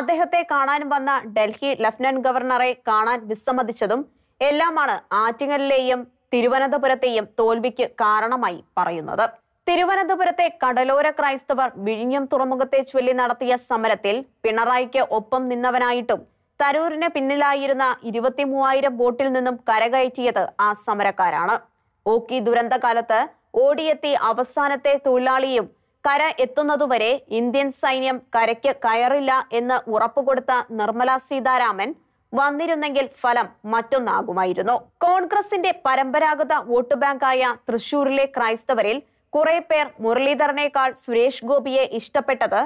[SPEAKER 1] അദ്ദേഹത്തെ കാണാൻ വന്ന ഡൽഹി ലഫ്റ്റനന്റ് ഗവർണറെ കാണാൻ വിസമ്മതിച്ചതും എല്ലാമാണ് ആറ്റിങ്ങലിലെയും തിരുവനന്തപുരത്തെയും തോൽവിക്ക് കാരണമായി പറയുന്നത് തിരുവനന്തപുരത്തെ കടലോര ക്രൈസ്തവർ വിഴിഞ്ഞം തുറമുഖത്തെ ചൊല്ലി നടത്തിയ സമരത്തിൽ പിണറായിക്ക് ഒപ്പം നിന്നവനായിട്ടും തരൂരിന് പിന്നിലായിരുന്ന ഇരുപത്തി മൂവായിരം ബോട്ടിൽ നിന്നും കരകയറ്റിയത് ആ സമരക്കാരാണ് ഓക്കി ദുരന്തകാലത്ത് ഓടിയെത്തി അവസാനത്തെ തൊഴിലാളിയും കര എത്തുന്നതുവരെ ഇന്ത്യൻ സൈന്യം കരയ്ക്ക് കയറില്ല എന്ന് ഉറപ്പുകൊടുത്ത നിർമ്മല സീതാരാമൻ വന്നിരുന്നെങ്കിൽ ഫലം മറ്റൊന്നാകുമായിരുന്നു കോൺഗ്രസിന്റെ പരമ്പരാഗത വോട്ട് ബാങ്കായ തൃശൂരിലെ ക്രൈസ്തവരിൽ കുറെ പേർ മുരളീധരനേക്കാൾ സുരേഷ് ഗോപിയെ ഇഷ്ടപ്പെട്ടത്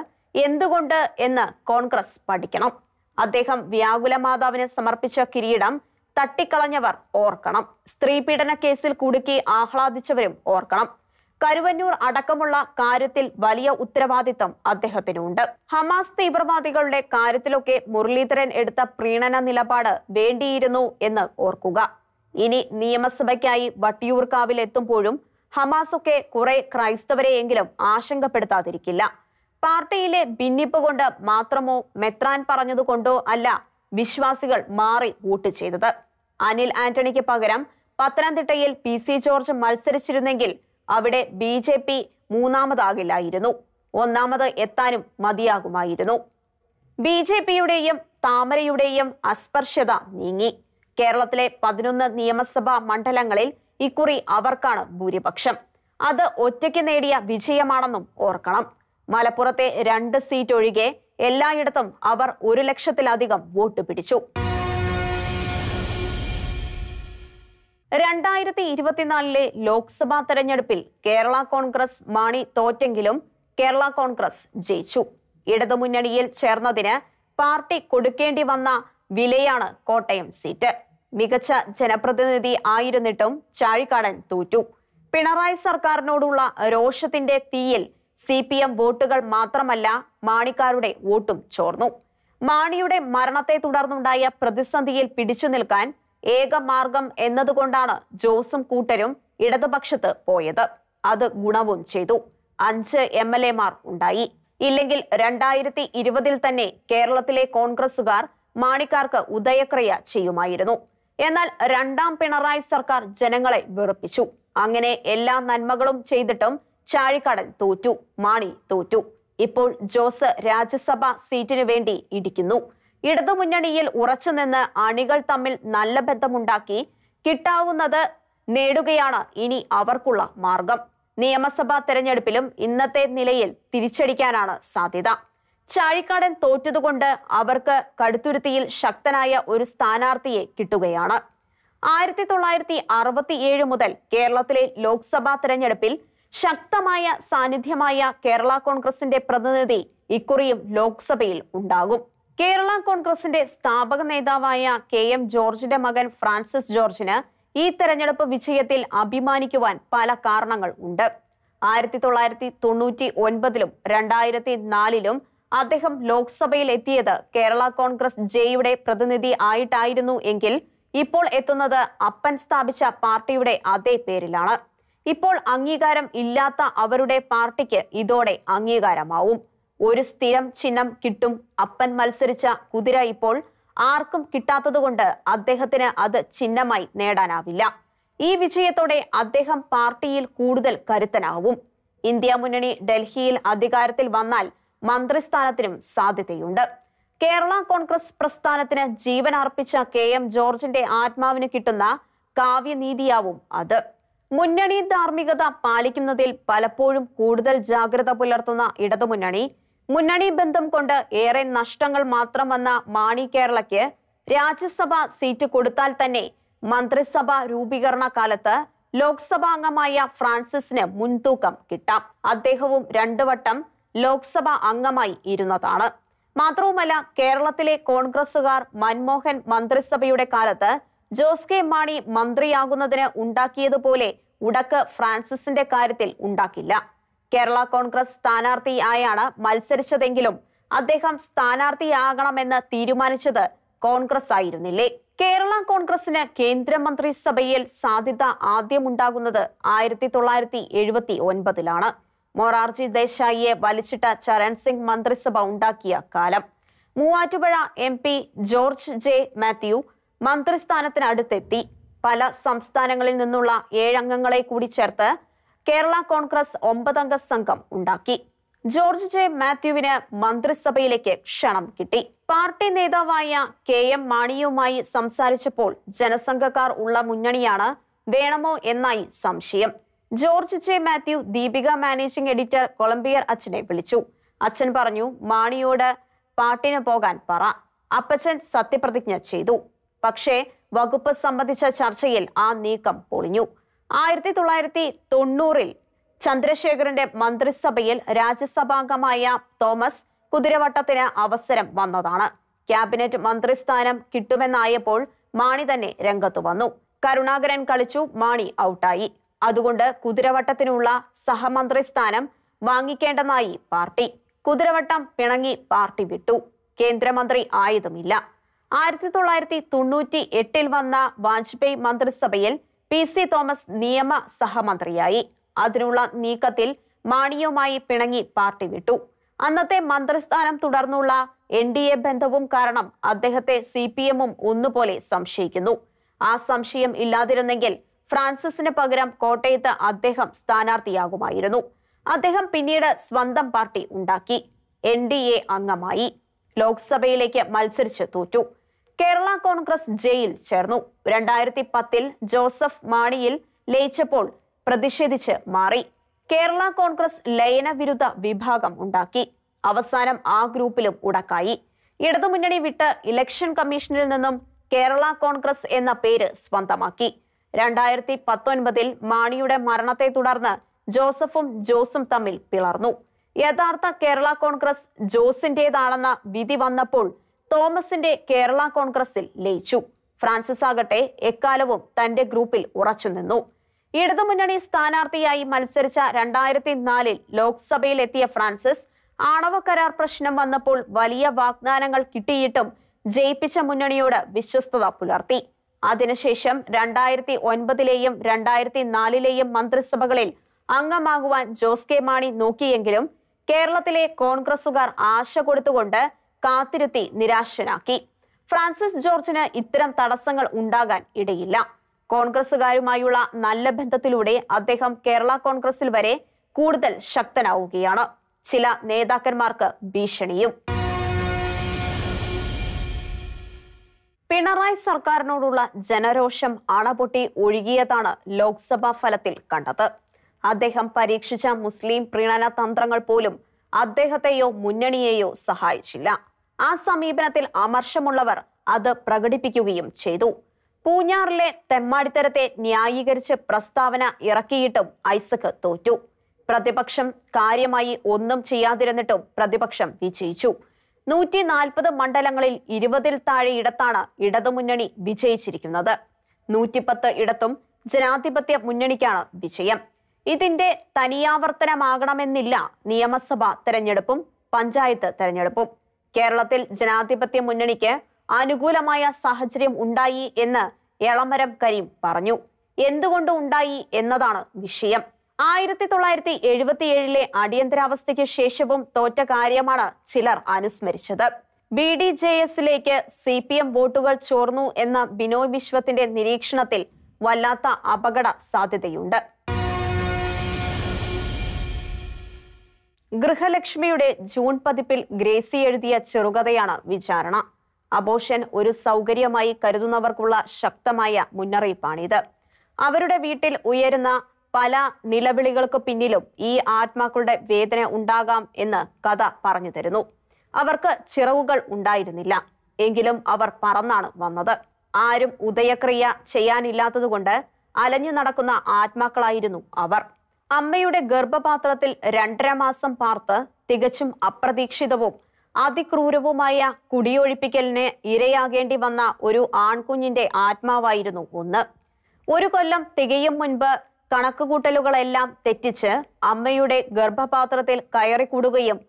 [SPEAKER 1] എന്തുകൊണ്ട് എന്ന് കോൺഗ്രസ് പഠിക്കണം അദ്ദേഹം മാതാവിന് സമർപ്പിച്ച കിരീടം തട്ടിക്കളഞ്ഞവർ ഓർക്കണം സ്ത്രീപീഡന കേസിൽ കുടുക്കി ആഹ്ലാദിച്ചവരും ഓർക്കണം കരുവന്നൂർ അടക്കമുള്ള കാര്യത്തിൽ വലിയ ഉത്തരവാദിത്തം അദ്ദേഹത്തിനുണ്ട് ഹമാസ് തീവ്രവാദികളുടെ കാര്യത്തിലൊക്കെ മുരളീധരൻ എടുത്ത പ്രീണന നിലപാട് വേണ്ടിയിരുന്നു എന്ന് ഓർക്കുക ഇനി നിയമസഭയ്ക്കായി വട്ടിയൂർക്കാവിൽ എത്തുമ്പോഴും ഹമാസൊക്കെ കുറെ ക്രൈസ്തവരെയെങ്കിലും ആശങ്കപ്പെടുത്താതിരിക്കില്ല പാർട്ടിയിലെ ഭിന്നിപ്പ് കൊണ്ട് മാത്രമോ മെത്രാൻ പറഞ്ഞതുകൊണ്ടോ അല്ല വിശ്വാസികൾ മാറി വോട്ട് ചെയ്തത് അനിൽ ആന്റണിക്ക് പകരം പത്തനംതിട്ടയിൽ പി സി ജോർജ് മത്സരിച്ചിരുന്നെങ്കിൽ അവിടെ ബി ജെ പി മൂന്നാമതാകില്ലായിരുന്നു ഒന്നാമത് എത്താനും മതിയാകുമായിരുന്നു ബി ജെ പിയുടെയും താമരയുടെയും അസ്പർശ്യത നീങ്ങി കേരളത്തിലെ പതിനൊന്ന് നിയമസഭാ മണ്ഡലങ്ങളിൽ ഇക്കുറി അവർക്കാണ് ഭൂരിപക്ഷം അത് ഒറ്റയ്ക്ക് നേടിയ വിജയമാണെന്നും ഓർക്കണം മലപ്പുറത്തെ രണ്ട് സീറ്റ് ഒഴികെ എല്ലായിടത്തും അവർ ഒരു ലക്ഷത്തിലധികം വോട്ട് പിടിച്ചു രണ്ടായിരത്തി ഇരുപത്തിനാലിലെ ലോക്സഭാ തെരഞ്ഞെടുപ്പിൽ കേരള കോൺഗ്രസ് മാണി തോറ്റെങ്കിലും കേരള കോൺഗ്രസ് ജയിച്ചു ഇടതുമുന്നണിയിൽ ചേർന്നതിന് പാർട്ടി കൊടുക്കേണ്ടി വന്ന വിലയാണ് കോട്ടയം സീറ്റ് മികച്ച ജനപ്രതിനിധി ആയിരുന്നിട്ടും ചാഴിക്കാടൻ തോറ്റു പിണറായി സർക്കാരിനോടുള്ള രോഷത്തിന്റെ തീയിൽ സി പി എം വോട്ടുകൾ മാത്രമല്ല മാണിക്കാരുടെ വോട്ടും ചോർന്നു മാണിയുടെ മരണത്തെ തുടർന്നുണ്ടായ പ്രതിസന്ധിയിൽ പിടിച്ചു നിൽക്കാൻ ഏക മാർഗം എന്നതുകൊണ്ടാണ് ജോസും കൂട്ടരും ഇടതുപക്ഷത്ത് പോയത് അത് ഗുണവും ചെയ്തു അഞ്ച് എം എൽ എമാർ ഉണ്ടായി ഇല്ലെങ്കിൽ രണ്ടായിരത്തി ഇരുപതിൽ തന്നെ കേരളത്തിലെ കോൺഗ്രസുകാർ മാണിക്കാർക്ക് ഉദയക്രിയ ചെയ്യുമായിരുന്നു എന്നാൽ രണ്ടാം പിണറായി സർക്കാർ ജനങ്ങളെ വെറുപ്പിച്ചു അങ്ങനെ എല്ലാ നന്മകളും ചെയ്തിട്ടും ചാഴിക്കടൽ തോറ്റു മാണി തോറ്റു ഇപ്പോൾ ജോസ് രാജ്യസഭാ സീറ്റിനു വേണ്ടി ഇടിക്കുന്നു ഇടതുമുന്നണിയിൽ ഉറച്ചുനിന്ന് അണികൾ തമ്മിൽ നല്ല ബന്ധമുണ്ടാക്കി കിട്ടാവുന്നത് നേടുകയാണ് ഇനി അവർക്കുള്ള മാർഗം നിയമസഭാ തെരഞ്ഞെടുപ്പിലും ഇന്നത്തെ നിലയിൽ തിരിച്ചടിക്കാനാണ് സാധ്യത ചാഴിക്കാടൻ തോറ്റതുകൊണ്ട് അവർക്ക് കടുത്തുരുത്തിയിൽ ശക്തനായ ഒരു സ്ഥാനാർത്ഥിയെ കിട്ടുകയാണ് ആയിരത്തി തൊള്ളായിരത്തി അറുപത്തി ഏഴ് മുതൽ കേരളത്തിലെ ലോക്സഭാ തെരഞ്ഞെടുപ്പിൽ ശക്തമായ സാന്നിധ്യമായ കേരള കോൺഗ്രസിന്റെ പ്രതിനിധി ഇക്കുറിയും ലോക്സഭയിൽ ഉണ്ടാകും കേരള കോൺഗ്രസിന്റെ സ്ഥാപക നേതാവായ കെ എം ജോർജിന്റെ മകൻ ഫ്രാൻസിസ് ജോർജിന് ഈ തെരഞ്ഞെടുപ്പ് വിജയത്തിൽ അഭിമാനിക്കുവാൻ പല കാരണങ്ങൾ ഉണ്ട് ആയിരത്തി തൊള്ളായിരത്തി തൊണ്ണൂറ്റി ഒൻപതിലും രണ്ടായിരത്തി നാലിലും അദ്ദേഹം ലോക്സഭയിൽ എത്തിയത് കേരള കോൺഗ്രസ് ജെയുടെ പ്രതിനിധി ആയിട്ടായിരുന്നു എങ്കിൽ ഇപ്പോൾ എത്തുന്നത് അപ്പൻ സ്ഥാപിച്ച പാർട്ടിയുടെ അതേ പേരിലാണ് ഇപ്പോൾ അംഗീകാരം ഇല്ലാത്ത അവരുടെ പാർട്ടിക്ക് ഇതോടെ അംഗീകാരമാവും ഒരു സ്ഥിരം ചിഹ്നം കിട്ടും അപ്പൻ മത്സരിച്ച കുതിര ഇപ്പോൾ ആർക്കും കിട്ടാത്തതുകൊണ്ട് അദ്ദേഹത്തിന് അത് ചിഹ്നമായി നേടാനാവില്ല ഈ വിജയത്തോടെ അദ്ദേഹം പാർട്ടിയിൽ കൂടുതൽ കരുത്തനാവും ഇന്ത്യ മുന്നണി ഡൽഹിയിൽ അധികാരത്തിൽ വന്നാൽ മന്ത്രിസ്ഥാനത്തിനും സാധ്യതയുണ്ട് കേരള കോൺഗ്രസ് പ്രസ്ഥാനത്തിന് ജീവൻ അർപ്പിച്ച കെ എം ജോർജിന്റെ ആത്മാവിന് കിട്ടുന്ന കാവ്യനീതിയാവും അത് മുന്നണി ധാർമ്മികത പാലിക്കുന്നതിൽ പലപ്പോഴും കൂടുതൽ ജാഗ്രത പുലർത്തുന്ന ഇടതുമുന്നണി മുന്നണി ബന്ധം കൊണ്ട് ഏറെ നഷ്ടങ്ങൾ മാത്രം വന്ന മാണി കേരളയ്ക്ക് രാജ്യസഭ സീറ്റ് കൊടുത്താൽ തന്നെ മന്ത്രിസഭ രൂപീകരണ കാലത്ത് ലോക്സഭാംഗമായ ഫ്രാൻസിസിന് മുൻതൂക്കം കിട്ടാം അദ്ദേഹവും രണ്ടു വട്ടം ലോക്സഭ അംഗമായി ഇരുന്നതാണ് മാത്രവുമല്ല കേരളത്തിലെ കോൺഗ്രസുകാർ മൻമോഹൻ മന്ത്രിസഭയുടെ കാലത്ത് ജോസ് കെ മാണി മന്ത്രിയാകുന്നതിന് ഉണ്ടാക്കിയതുപോലെ ഉടക്ക് ഫ്രാൻസിസിന്റെ കാര്യത്തിൽ ഉണ്ടാക്കില്ല കേരള കോൺഗ്രസ് സ്ഥാനാർത്ഥിയായാണ് മത്സരിച്ചതെങ്കിലും അദ്ദേഹം സ്ഥാനാർത്ഥിയാകണമെന്ന് തീരുമാനിച്ചത് കോൺഗ്രസ് ആയിരുന്നില്ലേ കേരള കോൺഗ്രസിന് കേന്ദ്രമന്ത്രിസഭയിൽ സാധ്യത ആദ്യമുണ്ടാകുന്നത് ആയിരത്തി തൊള്ളായിരത്തി എഴുപത്തി ഒൻപതിലാണ് മൊറാർജി ദേശായിയെ വലിച്ചിട്ട ചരൺ സിംഗ് മന്ത്രിസഭ ഉണ്ടാക്കിയ കാലം Muvattupuzha M P George J Mathew മന്ത്രിസ്ഥാനത്തിനടുത്തെത്തി പല സംസ്ഥാനങ്ങളിൽ നിന്നുള്ള ഏഴംഗങ്ങളെ കൂടി ചേർത്ത് കേരള കോൺഗ്രസ് ഒമ്പതംഗ സംഘം ഉണ്ടാക്കി ജോർജ് ജെ മാത്യുവിന് മന്ത്രിസഭയിലേക്ക് ക്ഷണം കിട്ടി പാർട്ടി നേതാവായ കെ എം മാണിയുമായി സംസാരിച്ചപ്പോൾ ജനസംഘക്കാർ ഉള്ള മുന്നണിയാണ് വേണമോ എന്നായി സംശയം George J Mathew Deepika managing editor കൊളംബിയർ അച്ഛനെ വിളിച്ചു അച്ഛൻ പറഞ്ഞു മാണിയോട് പാട്ടിന് പോകാൻ പറ അപ്പച്ചൻ സത്യപ്രതിജ്ഞ ചെയ്തു പക്ഷേ വകുപ്പ് സംബന്ധിച്ച ചർച്ചയിൽ ആ നീക്കം പൊളിഞ്ഞു ആയിരത്തി തൊള്ളായിരത്തി തൊണ്ണൂറിൽ ചന്ദ്രശേഖരന്റെ മന്ത്രിസഭയിൽ രാജ്യസഭാംഗമായ തോമസ് കുതിരവട്ടത്തിന് അവസരം വന്നതാണ് ക്യാബിനറ്റ് മന്ത്രിസ്ഥാനം കിട്ടുമെന്നായപ്പോൾ മാണി തന്നെ രംഗത്തു വന്നു കരുണാകരൻ കളിച്ചു മാണി ഔട്ടായി അതുകൊണ്ട് കുതിരവട്ടത്തിനുള്ള സഹമന്ത്രി സ്ഥാനം വാങ്ങിക്കേണ്ടെന്നായി പാർട്ടി കുതിരവട്ടം പിണങ്ങി പാർട്ടി വിട്ടു കേന്ദ്രമന്ത്രി ആയതുമില്ല ആയിരത്തി തൊള്ളായിരത്തി തൊണ്ണൂറ്റി എട്ടിൽ വന്ന വാജ്പേയി മന്ത്രിസഭയിൽ പി സി തോമസ് നിയമ സഹമന്ത്രിയായി അതിനുള്ള നീക്കത്തിൽ മാണിയുമായി പിണങ്ങി പാർട്ടി വിട്ടു അന്നത്തെ മന്ത്രിസ്ഥാനം തുടർന്നുള്ള എൻ ഡി എ ബന്ധവും കാരണം അദ്ദേഹത്തെ സി പി എമ്മും ഒന്നുപോലെ സംശയിക്കുന്നു ആ സംശയം ഇല്ലാതിരുന്നെങ്കിൽ ഫ്രാൻസിന് പകരം കോട്ടയത്ത് അദ്ദേഹം സ്ഥാനാർത്ഥിയാകുമായിരുന്നു അദ്ദേഹം പിന്നീട് സ്വന്തം പാർട്ടി ഉണ്ടാക്കി എൻ ഡി എ അംഗമായി ലോക്സഭയിലേക്ക് മത്സരിച്ച് തോറ്റു കേരള കോൺഗ്രസ് ജയിൽ ചേർന്നു രണ്ടായിരത്തി പത്തിൽ ജോസഫ് മാണിയിൽ ലയിച്ചപ്പോൾ പ്രതിഷേധിച്ച് മാറി കേരള കോൺഗ്രസ് ലയനവിരുദ്ധ വിഭാഗം ഉണ്ടാക്കി അവസാനം ആ ഗ്രൂപ്പിലും ഉടക്കായി ഇടതുമുന്നണി വിട്ട് ഇലക്ഷൻ കമ്മീഷനിൽ നിന്നും കേരള കോൺഗ്രസ് എന്ന പേര് സ്വന്തമാക്കി രണ്ടായിരത്തി പത്തൊൻപതിൽ മാണിയുടെ മരണത്തെ തുടർന്ന് ജോസഫും ജോസും തമ്മിൽ പിളർന്നു യഥാർത്ഥ കേരള കോൺഗ്രസ് ജോസിന്റേതാണെന്ന വിധി വന്നപ്പോൾ തോമസിന്റെ കേരള കോൺഗ്രസിൽ ലയിച്ചു ഫ്രാൻസിസ് ആകട്ടെ എക്കാലവും തന്റെ ഗ്രൂപ്പിൽ ഉറച്ചുനിന്നു ഇടതുമുന്നണി സ്ഥാനാർത്ഥിയായി മത്സരിച്ച രണ്ടായിരത്തി നാലിൽ ലോക്സഭയിലെത്തിയ ഫ്രാൻസിസ് ആണവ കരാർ പ്രശ്നം വന്നപ്പോൾ വലിയ വാഗ്ദാനങ്ങൾ കിട്ടിയിട്ടും ജയിപ്പിച്ച മുന്നണിയോട് വിശ്വസ്തത പുലർത്തി അതിനുശേഷം രണ്ടായിരത്തി ഒൻപതിലെയും രണ്ടായിരത്തി നാലിലെയും മന്ത്രിസഭകളിൽ അംഗമാകുവാൻ ജോസ് കെ മാണി നോക്കിയെങ്കിലും കേരളത്തിലെ കോൺഗ്രസുകാർ ആശ കൊടുത്തുകൊണ്ട് കാത്തിരുത്തി നിരാശനാക്കി ഫ്രാൻസിസ് ജോർജിന് ഇത്തരം തടസ്സങ്ങൾ ഉണ്ടാകാൻ ഇടയില്ല കോൺഗ്രസുകാരുമായുള്ള നല്ല ബന്ധത്തിലൂടെ അദ്ദേഹം കേരള കോൺഗ്രസിൽ വരെ കൂടുതൽ ശക്തനാവുകയാണ് ചില നേതാക്കന്മാർക്ക് ഭീഷണിയും പിണറായി സർക്കാരിനോടുള്ള ജനരോഷം അണപൊട്ടി ഒഴുകിയതാണ് ലോക്സഭാ ഫലത്തിൽ കണ്ടത് അദ്ദേഹം പരീക്ഷിച്ച മുസ്ലിം പ്രീണന തന്ത്രങ്ങൾ പോലും അദ്ദേഹത്തെയോ മുന്നണിയെയോ സഹായിച്ചില്ല ആ സമീപനത്തിൽ അമർഷമുള്ളവർ അത് പ്രകടിപ്പിക്കുകയും ചെയ്തു പൂഞ്ഞാറിലെ തെമ്മാടിത്തരത്തെ ന്യായീകരിച്ച് പ്രസ്താവന ഇറക്കിയിട്ടും ഐസക് തോറ്റു പ്രതിപക്ഷം കാര്യമായി ഒന്നും ചെയ്യാതിരുന്നിട്ടും പ്രതിപക്ഷം വിജയിച്ചു നൂറ്റി നാൽപ്പത് മണ്ഡലങ്ങളിൽ ഇരുപതിൽ താഴെ ഇടത്താണ് ഇടതുമുന്നണി വിജയിച്ചിരിക്കുന്നത് നൂറ്റിപ്പത്ത് ഇടത്തും ജനാധിപത്യ മുന്നണിക്കാണ് വിജയം ഇതിന്റെ തനിയാവർത്തനമാകണമെന്നില്ല നിയമസഭാ തെരഞ്ഞെടുപ്പും പഞ്ചായത്ത് തെരഞ്ഞെടുപ്പും കേരളത്തിൽ ജനാധിപത്യ മുന്നണിക്ക് അനുകൂലമായ സാഹചര്യം ഉണ്ടായി എന്ന് എളമരം കരീം പറഞ്ഞു എന്തുകൊണ്ട് ഉണ്ടായി എന്നതാണ് വിഷയം ആയിരത്തി തൊള്ളായിരത്തി ഏഴിലെ അടിയന്തരാവസ്ഥയ്ക്ക് ശേഷവും തോറ്റ കാര്യമാണ് ചിലർ അനുസ്മരിച്ചത് ബി ഡി ജെ എസിലേക്ക് സി പി എം വോട്ടുകൾ ചോർന്നു എന്ന ബിനോയ് വിശ്വത്തിന്റെ നിരീക്ഷണത്തിൽ വല്ലാത്ത അപകട സാധ്യതയുണ്ട് ഗൃഹലക്ഷ്മിയുടെ ജൂൺ പതിപ്പിൽ ഗ്രേസി എഴുതിയ ചെറുകഥയാണ് വിചാരണ അബോഷൻ ഒരു സൗകര്യമായി കരുതുന്നവർക്കുള്ള ശക്തമായ മുന്നറിയിപ്പാണിത് അവരുടെ വീട്ടിൽ ഉയരുന്ന പല നിലവിളികൾക്ക് പിന്നിലും ഈ ആത്മാക്കളുടെ വേദന ഉണ്ടാകാം എന്ന് കഥ പറഞ്ഞു തരുന്നു അവർക്ക് ചിറവുകൾ ഉണ്ടായിരുന്നില്ല എങ്കിലും അവർ പറന്നാണ് വന്നത് ആരും ഉദയക്രിയ ചെയ്യാനില്ലാത്തതുകൊണ്ട് അലഞ്ഞു നടക്കുന്ന ആത്മാക്കളായിരുന്നു അവർ അമ്മയുടെ ഗർഭപാത്രത്തിൽ രണ്ടര മാസം പാർത്ത് തികച്ചും അപ്രതീക്ഷിതവും അതിക്രൂരവുമായ കുടിയൊഴിപ്പിക്കലിന് ഇരയാകേണ്ടി വന്ന ഒരു ആൺകുഞ്ഞിന്റെ ആത്മാവായിരുന്നു ഒന്ന് ഒരു കൊല്ലം തികയും മുൻപ് കണക്കുകൂട്ടലുകളെല്ലാം തെറ്റിച്ച് അമ്മയുടെ ഗർഭപാത്രത്തിൽ കയറിക്കൂടുകയും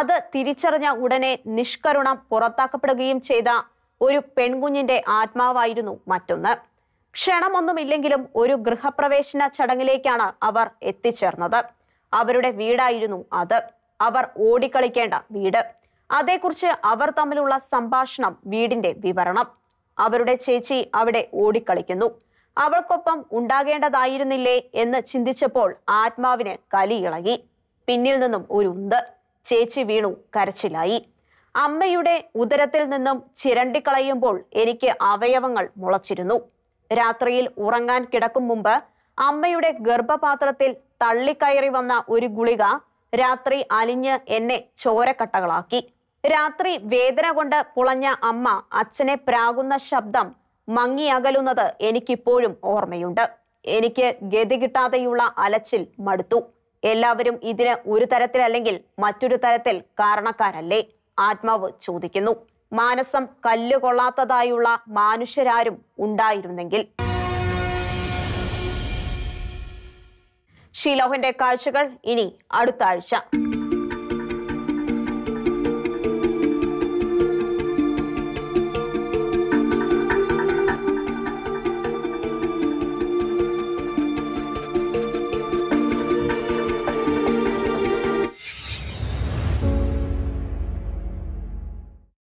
[SPEAKER 1] അത് തിരിച്ചറിഞ്ഞ ഉടനെ നിഷ്കരുണം പുറത്താക്കപ്പെടുകയും ചെയ്ത ഒരു പെൺകുഞ്ഞിന്റെ ആത്മാവായിരുന്നു മറ്റൊന്ന് ക്ഷണമൊന്നുമില്ലെങ്കിലും ഒരു ഗൃഹപ്രവേശന ചടങ്ങിലേക്കാണ് അവർ എത്തിച്ചേർന്നത് അവരുടെ വീടായിരുന്നു അത് അവർ ഓടിക്കളിക്കേണ്ട വീട് അതേക്കുറിച്ച് അവർ തമ്മിലുള്ള സംഭാഷണം വീടിന്റെ വിവരണം അവരുടെ ചേച്ചി അവിടെ ഓടിക്കളിക്കുന്നു അവൾക്കൊപ്പം ഉണ്ടാകേണ്ടതായിരുന്നില്ലേ എന്ന് ചിന്തിച്ചപ്പോൾ ആത്മാവിന് കലിയിളകി പിന്നിൽ നിന്നും ഒരു ഉന്ത് ചേച്ചി വീണു കരച്ചിലായി അമ്മയുടെ ഉദരത്തിൽ നിന്നും ചിരണ്ടിക്കളയുമ്പോൾ എനിക്ക് അവയവങ്ങൾ മുളച്ചിരുന്നു രാത്രിയിൽ ഉറങ്ങാൻ കിടക്കും മുമ്പ് അമ്മയുടെ ഗർഭപാത്രത്തിൽ തള്ളിക്കയറി വന്ന ഒരു ഗുളിക രാത്രി അലിഞ്ഞ് എന്നെ ചോരക്കട്ടകളാക്കി രാത്രി വേദന കൊണ്ട് പുളഞ്ഞ അമ്മ അച്ഛനെ പ്രാകുന്ന ശബ്ദം മങ്ങിയകലുന്നത് എനിക്കിപ്പോഴും ഓർമ്മയുണ്ട് എനിക്ക് ഗതി കിട്ടാതെയുള്ള അലച്ചിൽ മടുത്തു എല്ലാവരും ഇതിന് ഒരു തരത്തിലല്ലെങ്കിൽ മറ്റൊരു തരത്തിൽ കാരണക്കാരല്ലേ ആത്മാവ് ചോദിക്കുന്നു മാനസം കല്ലുകൊള്ളാത്തതായുള്ള മനുഷ്യരാരും ഉണ്ടായിരുന്നെങ്കിൽ ഷീലോഹിന്റെ കാഴ്ചകൾ ഇനി അടുത്ത ആഴ്ച